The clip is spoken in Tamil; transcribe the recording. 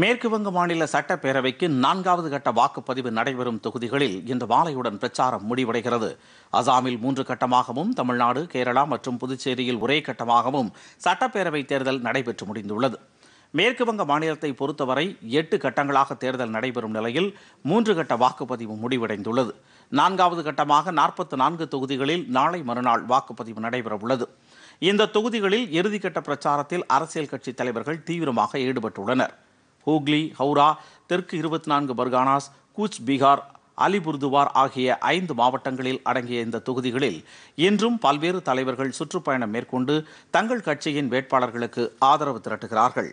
மேற்கு வங்க மாநில சட்டப்பேரவைக்கு நான்காவது கட்ட வாக்குப்பதிவு நடைபெறும் தொகுதிகளில் இன்று மாலையுடன் பிரச்சாரம் முடிவடைகிறது அசாமில் மூன்று கட்டமாகவும் தமிழ்நாடு கேரளா மற்றும் புதுச்சேரியில் ஒரே கட்டமாகவும் சட்டப்பேரவை தேர்தல் நடைபெற்று முடிந்துள்ளது மேற்கு வங்க மாநிலத்தை பொறுத்தவரை எட்டு கட்டங்களாக தேர்தல் நடைபெறும் நிலையில் மூன்று கட்ட வாக்குப்பதிவு முடிவடைந்துள்ளது நான்காவது கட்டமாக நாற்பத்தி நான்கு தொகுதிகளில் நாளை மறுநாள் வாக்குப்பதிவு நடைபெறவுள்ளது இந்த தொகுதிகளில் இறுதிக்கட்ட பிரச்சாரத்தில் அரசியல் கட்சி தலைவர்கள் தீவிரமாக ஈடுபட்டுள்ளனர் ஹூக்ளி ஹவுரா தெற்கு இருபத்தி நான்கு பர்கானாஸ் கூச் பீகார் அலிபுர்துவார் ஆகிய ஐந்து மாவட்டங்களில் அடங்கிய இந்த தொகுதிகளில் இன்றும் பல்வேறு தலைவர்கள் சுற்றுப்பயணம் மேற்கொண்டு தங்கள் கட்சியின் வேட்பாளர்களுக்கு ஆதரவு திரட்டுகிறார்கள்